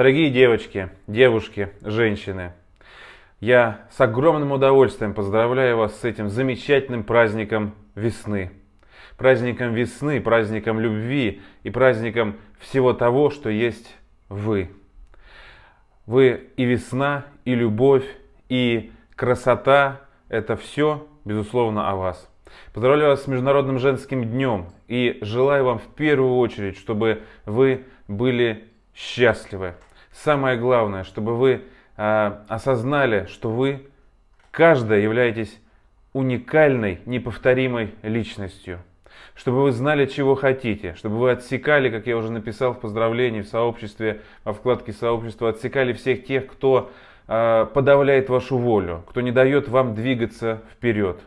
Дорогие девочки, девушки, женщины, я с огромным удовольствием поздравляю вас с этим замечательным праздником весны. Праздником весны, праздником любви и праздником всего того, что есть вы. Вы и весна, и любовь, и красота – это все, безусловно, о вас. Поздравляю вас с Международным женским днем и желаю вам в первую очередь, чтобы вы были счастливы. Самое главное, чтобы вы э, осознали, что вы каждая являетесь уникальной, неповторимой личностью. Чтобы вы знали, чего хотите, чтобы вы отсекали, как я уже написал в поздравлении, в сообществе, во вкладке сообщества, отсекали всех тех, кто э, подавляет вашу волю, кто не дает вам двигаться вперед.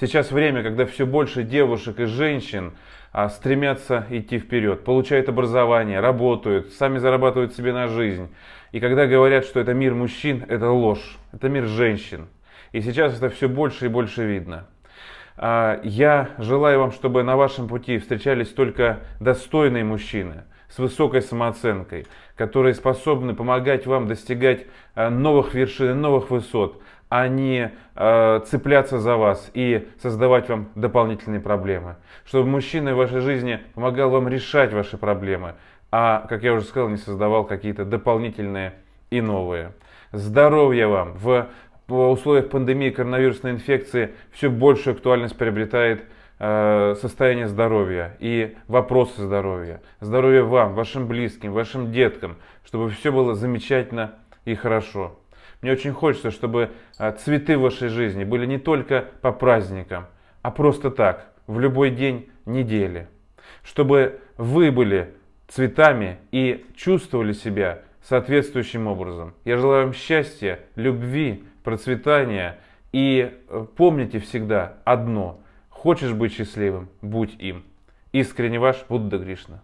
Сейчас время, когда все больше девушек и женщин а, стремятся идти вперед, получают образование, работают, сами зарабатывают себе на жизнь. И когда говорят, что это мир мужчин, это ложь, это мир женщин. И сейчас это все больше и больше видно. А я желаю вам, чтобы на вашем пути встречались только достойные мужчины с высокой самооценкой, которые способны помогать вам достигать э, новых вершин, новых высот, а не э, цепляться за вас и создавать вам дополнительные проблемы. Чтобы мужчина в вашей жизни помогал вам решать ваши проблемы, а, как я уже сказал, не создавал какие-то дополнительные и новые. Здоровья вам в в условиях пандемии коронавирусной инфекции все большую актуальность приобретает э, состояние здоровья и вопросы здоровья. Здоровья вам, вашим близким, вашим деткам, чтобы все было замечательно и хорошо. Мне очень хочется, чтобы э, цветы в вашей жизни были не только по праздникам, а просто так, в любой день недели. Чтобы вы были цветами и чувствовали себя соответствующим образом. Я желаю вам счастья, любви, процветания. И э, помните всегда одно. Хочешь быть счастливым, будь им. Искренне ваш Будда Гришна.